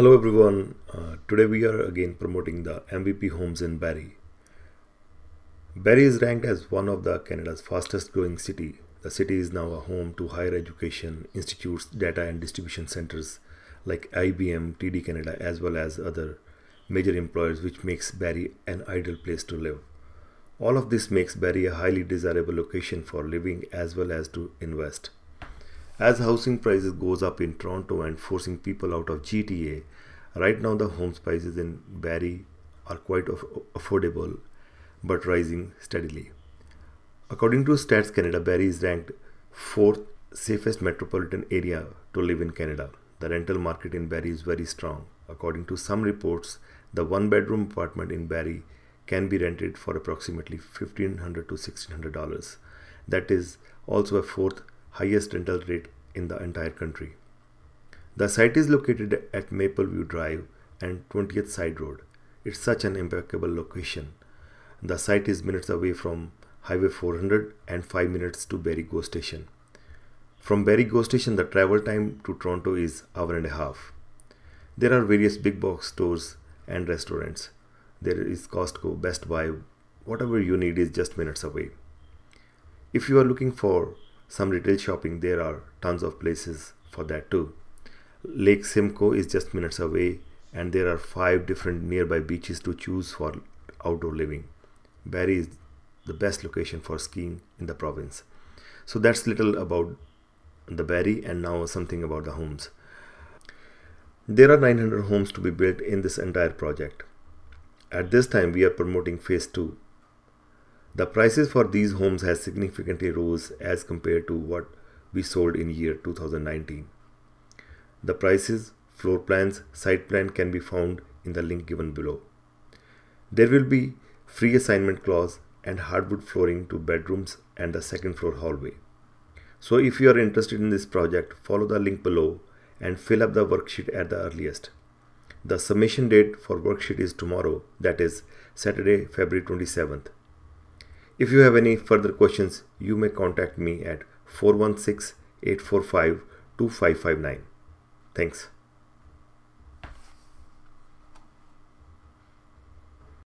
Hello everyone, uh, today we are again promoting the MVP homes in Barrie. Barrie is ranked as one of the Canada's fastest growing city. The city is now a home to higher education institutes, data and distribution centers like IBM, TD Canada as well as other major employers which makes Barrie an ideal place to live. All of this makes Barrie a highly desirable location for living as well as to invest. As housing prices goes up in Toronto and forcing people out of GTA, right now the home prices in Barrie are quite affordable but rising steadily. According to Stats Canada, Barrie is ranked 4th safest metropolitan area to live in Canada. The rental market in Barrie is very strong. According to some reports, the one bedroom apartment in Barrie can be rented for approximately $1500 to $1600. That is also a fourth highest rental rate in the entire country. The site is located at Mapleview Drive and 20th Side Road. It's such an impeccable location. The site is minutes away from Highway 400 and 5 minutes to Berry Go Station. From Berry Go Station, the travel time to Toronto is hour and a half. There are various big box stores and restaurants. There is Costco, Best Buy, whatever you need is just minutes away. If you are looking for some retail shopping there are tons of places for that too lake simcoe is just minutes away and there are five different nearby beaches to choose for outdoor living barry is the best location for skiing in the province so that's little about the barry and now something about the homes there are 900 homes to be built in this entire project at this time we are promoting phase 2 the prices for these homes has significantly rose as compared to what we sold in year 2019. The prices, floor plans, site plan can be found in the link given below. There will be free assignment clause and hardwood flooring to bedrooms and the second floor hallway. So if you are interested in this project, follow the link below and fill up the worksheet at the earliest. The submission date for worksheet is tomorrow, that is Saturday, February 27th. If you have any further questions, you may contact me at 416 845 2559. Thanks.